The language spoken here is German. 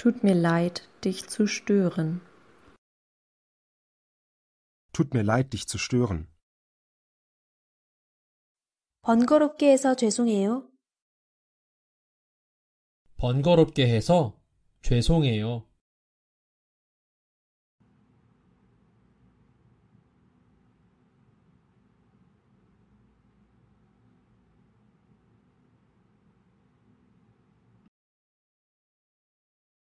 Tut mir leid, dich zu stören. Tut mir leid, dich zu stören. 번거롭게 해서 죄송해요. 번거롭게 해서 죄송해요.